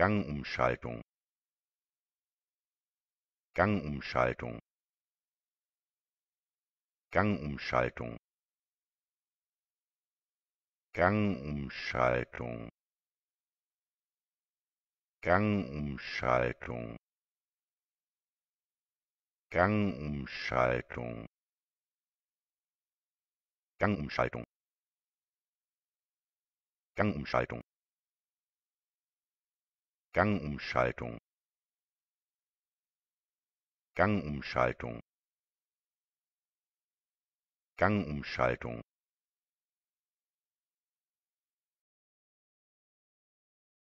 gangumschaltung gangumschaltung gangumschaltung gangumschaltung gangumschaltung gangumschaltung gangumschaltung gangumschaltung gangumschaltung gangumschaltung gangumschaltung